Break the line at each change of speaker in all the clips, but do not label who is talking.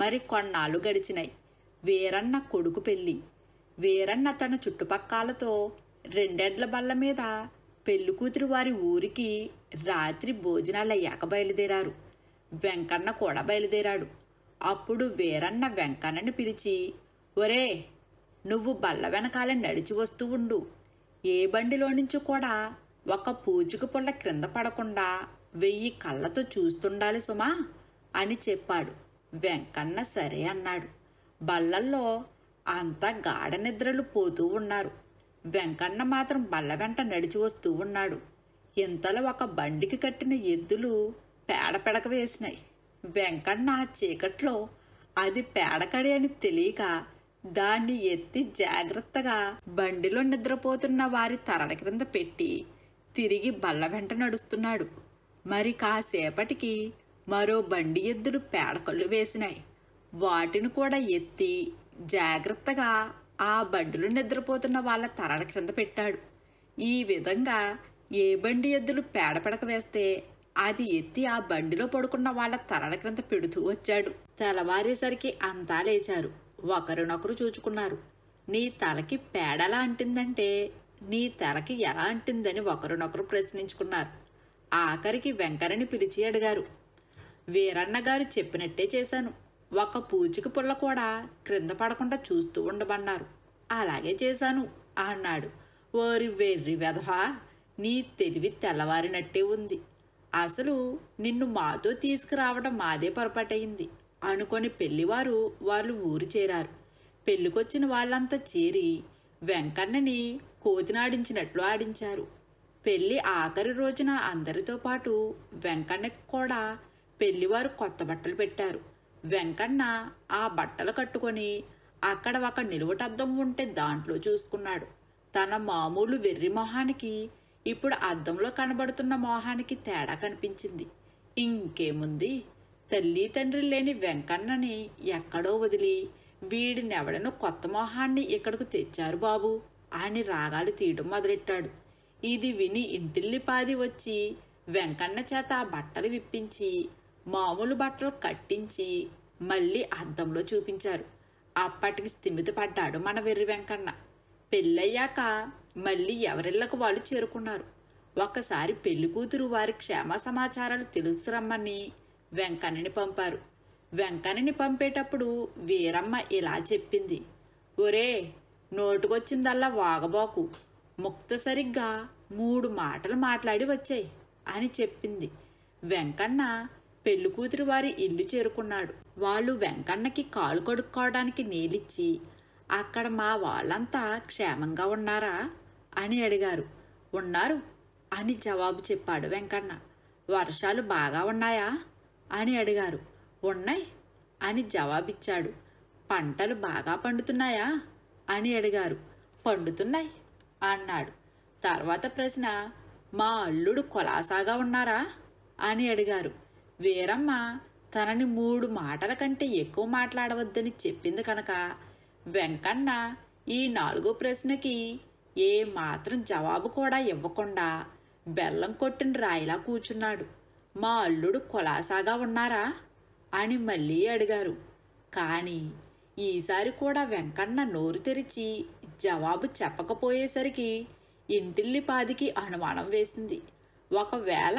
మరి కొన్నాళ్ళు గడిచినాయి వీరన్న కొడుకు పెళ్ళి వీరన్న తన చుట్టుపక్కలతో రెండెడ్ల బల్ల మీద పెళ్ళికూతురు వారి ఊరికి రాత్రి భోజనాలు అయ్యాక బయలుదేరారు వెంకన్న కూడా బయలుదేరాడు అప్పుడు వీరన్న వెంకన్నని పిలిచి ఒరే నువ్వు బల్ల వెనకాల నడిచి వస్తూ ఉండు ఏ బండిలో నుంచి కూడా ఒక పూజకు పుల్ల క్రింద పడకుండా వెయ్యి కళ్ళతో చూస్తుండాలి సుమా అని చెప్పాడు వెంకన్న సరే అన్నాడు బల్లల్లో అంతా గాఢ నిద్రలు పోతూ ఉన్నారు వెంకన్న మాత్రం బల్ల వెంట నడిచి వస్తూ ఉన్నాడు ఇంతలో ఒక బండికి కట్టిన ఎద్దులు పేడ వేసినాయి వెంకన్న చీకట్లో అది పేడకడి అని తెలియక దాన్ని ఎత్తి జాగ్రత్తగా బండిలో నిద్రపోతున్న వారి తరల క్రింద పెట్టి తిరిగి బల్ల వెంట నడుస్తున్నాడు మరి కాసేపటికి మరో బండి ఎద్దులు పేడకళ్ళు వేసినాయి వాటిని కూడా ఎత్తి జాగ్రత్తగా ఆ బండిలో నిద్రపోతున్న వాళ్ళ తరల క్రింద పెట్టాడు ఈ విధంగా ఏ బండి ఎద్దులు పేడపడక వేస్తే అది ఎత్తి ఆ బండిలో పడుకున్న వాళ్ళ తరల క్రింద పెడుతూ వచ్చాడు తెల్లవారేసరికి అంతా లేచారు ఒకరినొకరు చూచుకున్నారు నీ తలకి పేడలా అంటిందంటే నీ తలకి ఎలా అంటిందని ఒకరినొకరు ప్రశ్నించుకున్నారు ఆఖరికి వెంకరని పిలిచి అడిగారు వీరన్నగారు చెప్పినట్టే చేశాను ఒక పూచిక పుల్ల కూడా క్రింద పడకుండా చూస్తూ ఉండమన్నారు అలాగే చేశాను అన్నాడు ఓరి వెర్రి వెధవా నీ తెలివి తెల్లవారినట్టే ఉంది అసలు నిన్ను మాతో తీసుకురావడం మాదే పొరపాటయింది అనుకొని పెళ్లివారు వాళ్ళు ఊరు చేరారు పెళ్ళికొచ్చిన వాళ్ళంతా చేరి వెంకన్నని కోతినాడించినట్లు ఆడించారు పెళ్ళి ఆఖరి రోజున అందరితో పాటు వెంకన్నకి కూడా పెళ్లివారు కొత్త బట్టలు పెట్టారు వెంకన్న ఆ బట్టలు కట్టుకొని అక్కడ ఒక నిలువటద్దం ఉంటే దాంట్లో చూసుకున్నాడు తన మామూలు వెర్రి మొహానికి ఇప్పుడు అద్దంలో కనబడుతున్న మొహానికి తేడా కనిపించింది ఇంకేముంది తల్లి తండ్రి లేని వెంకన్నని ఎక్కడో వదిలి వీడినెవడను కొత్త మొహాన్ని ఇక్కడకు తెచ్చారు బాబు అని రాగాలు తీయడం మొదలెట్టాడు ఇది విని ఇంటిల్లిపాది వచ్చి వెంకన్న చేత ఆ బట్టలు విప్పించి మామూలు బట్టలు కట్టించి మళ్ళీ అద్దంలో చూపించారు అప్పటికి స్థిమితపడ్డాడు మన వెర్రి వెంకన్న పెళ్ళయ్యాక మళ్ళీ ఎవరిళ్లకు వాళ్ళు చేరుకున్నారు ఒకసారి పెళ్లి కూతురు వారి క్షేమ సమాచారాలు తెలుసురమ్మని వెంకన్నని పంపారు వెంకన్నని పంపేటప్పుడు వీరమ్మ ఇలా చెప్పింది ఒరే నోటుకొచ్చిందల్లా వాగబోకు ముక్త సరిగ్గా మూడు మాటలు మాట్లాడి వచ్చాయి అని చెప్పింది వెంకన్న పెళ్ళికూతురు వారి ఇల్లు చేరుకున్నాడు వాళ్ళు వెంకన్నకి కాలు కడుక్కోవడానికి నీలిచ్చి అక్కడ మా వాళ్ళంతా క్షేమంగా ఉన్నారా అని అడిగారు ఉన్నారు అని జవాబు చెప్పాడు వెంకన్న వర్షాలు బాగా ఉన్నాయా అని అడిగారు ఉన్నాయి అని జవాబిచ్చాడు పంటలు బాగా పండుతున్నాయా అని అడిగారు పండుతున్నాయి అన్నాడు తర్వాత ప్రశ్న మా అల్లుడు కొలాసాగా ఉన్నారా అని అడిగారు వీరమ్మ తనని మూడు మాటల కంటే ఎక్కువ మాట్లాడవద్దని చెప్పింది కనుక వెంకన్న ఈ నాలుగో ప్రశ్నకి ఏ మాత్రం జవాబు కూడా ఇవ్వకుండా బెల్లం కొట్టిన రాయిలా కూర్చున్నాడు మా అల్లుడు కులాసాగా ఉన్నారా అని మళ్ళీ అడిగారు కానీ ఈసారి కూడా వెంకన్న నోరు తెరిచి జవాబు చెప్పకపోయేసరికి ఇంటిల్లిపాదికి అనుమానం వేసింది ఒకవేళ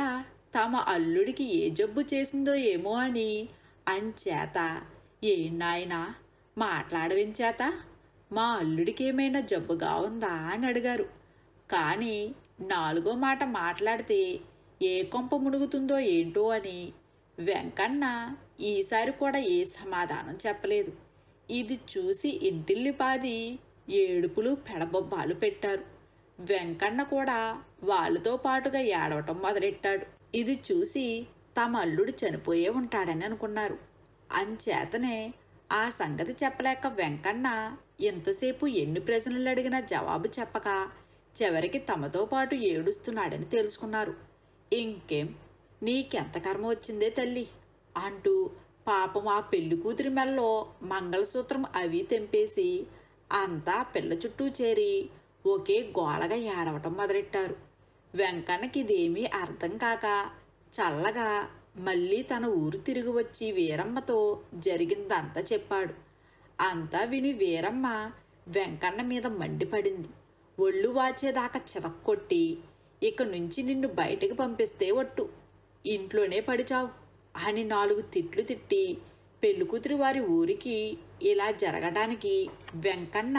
తమ అల్లుడికి ఏ జబ్బు చేసిందో ఏమో అని అంచేత ఏండాయనా మాట్లాడవించేత మా అల్లుడికి ఏమైనా జబ్బుగా ఉందా అని అడిగారు కానీ నాలుగో మాట మాట్లాడితే ఏ కొంప మునుగుతుందో ఏంటో అని వెంకన్న ఈసారి కూడా ఏ సమాధానం చెప్పలేదు ఇది చూసి ఇంటిల్లి పాది ఏడుపులు పెడబొబ్బాలు పెట్టారు వెంకన్న కూడా వాళ్ళతో పాటుగా ఏడవటం మొదలెట్టాడు ఇది చూసి తమ అల్లుడు చనిపోయే ఉంటాడని అనుకున్నారు అంచేతనే ఆ సంగతి చెప్పలేక వెంకన్న ఎంతసేపు ఎన్ని ప్రశ్నలు అడిగినా జవాబు చెప్పక చివరికి తమతో పాటు ఏడుస్తున్నాడని తెలుసుకున్నారు ఇంకేం నీకెంత కర్మ వచ్చిందే తల్లి అంటూ పాపం ఆ పెళ్లి కూతురి మెల్లో మంగళసూత్రం అవి తెంపేసి అంతా పిల్ల చుట్టూ చేరి ఒకే గోళగా ఏడవటం మొదలెట్టారు వెంకన్నకిదేమీ అర్థం కాక చల్లగా మళ్ళీ తన ఊరు తిరిగి వచ్చి వీరమ్మతో జరిగిందంతా చెప్పాడు అంతా విని వీరమ్మ వెంకన్న మీద మండిపడింది ఒళ్ళు వాచేదాకా చిరక్కొట్టి ఇక నుంచి నిన్ను బయటకు పంపిస్తే ఒట్టు ఇంట్లోనే పడిచావు అని నాలుగు తిట్లు తిట్టి పెళ్ళికూతురి వారి ఊరికి ఇలా జరగడానికి వెంకన్న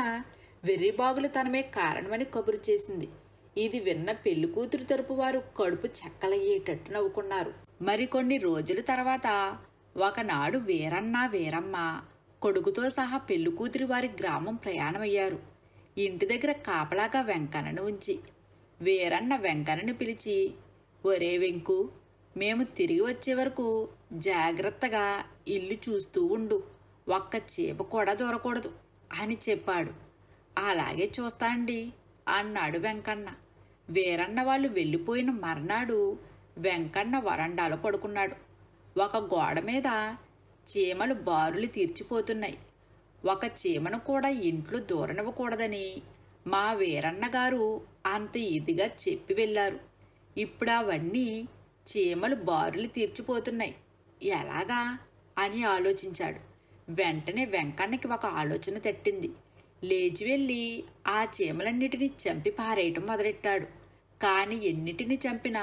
వెర్రిబాగులు తనమే కారణమని కబురు చేసింది ఇది విన్న పెళ్లి కూతురు తరపు వారు కడుపు చెక్కలయ్యేటట్టు నవ్వుకున్నారు మరికొన్ని రోజుల తర్వాత ఒకనాడు వీరన్న వీరమ్మ కొడుకుతో సహా పెళ్లి కూతురి వారి గ్రామం ప్రయాణమయ్యారు ఇంటి దగ్గర కాపలాగా వెంకన్నను ఉంచి వీరన్న వెంకన్నను పిలిచి ఒరే వెంకు మేము తిరిగి వచ్చే వరకు జాగ్రత్తగా ఇల్లు చూస్తూ ఉండు ఒక్క చీప కూడా దూరకూడదు అని చెప్పాడు అలాగే చూస్తాండి అన్నాడు వెంకన్న వీరన్న వాళ్ళు వెళ్ళిపోయిన మర్నాడు వెంకన్న వరండాలో పడుకున్నాడు ఒక గోడ మీద చీమలు బారులు తీర్చిపోతున్నాయి ఒక చీమను కూడా ఇంట్లో దూరనివ్వకూడదని మా వీరన్న గారు అంత ఇదిగా చెప్పి వెళ్ళారు ఇప్పుడు అవన్నీ చీమలు బారులు తీర్చిపోతున్నాయి ఎలాగా అని ఆలోచించాడు వెంటనే వెంకన్నకి ఒక ఆలోచన తట్టింది లేచి వెళ్ళి ఆ చీమలన్నిటినీ చంపి పారేయటం మొదలెట్టాడు కానీ ఎన్నిటిని చంపినా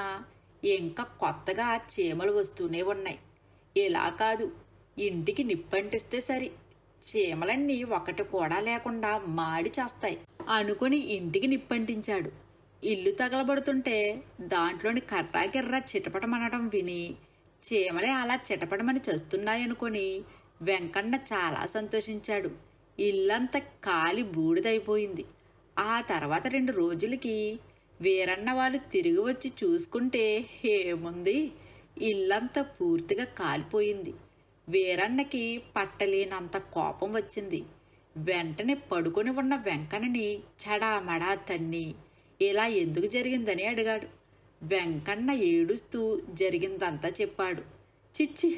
ఇంకా కొత్తగా చీమలు వస్తూనే ఉన్నాయి ఇలా కాదు ఇంటికి నిప్పంటిస్తే సరి చీమలన్నీ ఒకటి కూడా లేకుండా మాడి చేస్తాయి అనుకుని ఇంటికి నిప్పంటించాడు ఇల్లు తగలబడుతుంటే దాంట్లోని కర్రాకిర్రా చిటపటమనడం విని చీమలే అలా చిటపడమని చేస్తున్నాయనుకొని వెంకన్న చాలా సంతోషించాడు ఇల్లంతా కాలి బూడిదైపోయింది ఆ తర్వాత రెండు రోజులకి వీరన్న వాళ్ళు తిరిగి వచ్చి చూసుకుంటే ఏముంది ఇల్లంతా పూర్తిగా కాలిపోయింది వీరన్నకి పట్టలేనంత కోపం వచ్చింది వెంటనే పడుకొని ఉన్న వెంకన్నని చడామడా తన్ని ఇలా ఎందుకు జరిగిందని అడిగాడు వెంకన్న ఏడుస్తూ జరిగిందంతా చెప్పాడు చిచ్చి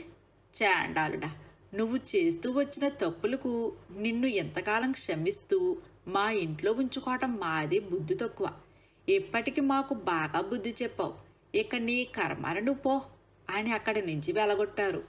చాండాలుడా నువ్వు చేస్తూ వచ్చిన తప్పులకు నిన్ను ఎంతకాలం క్షమిస్తూ మా ఇంట్లో ఉంచుకోవటం మాది బుద్ధి తక్కువ ఇప్పటికీ మాకు బాగా బుద్ధి చెప్పావు ఇక నీ కర్మను పో అని అక్కడి నుంచి వెళ్ళగొట్టారు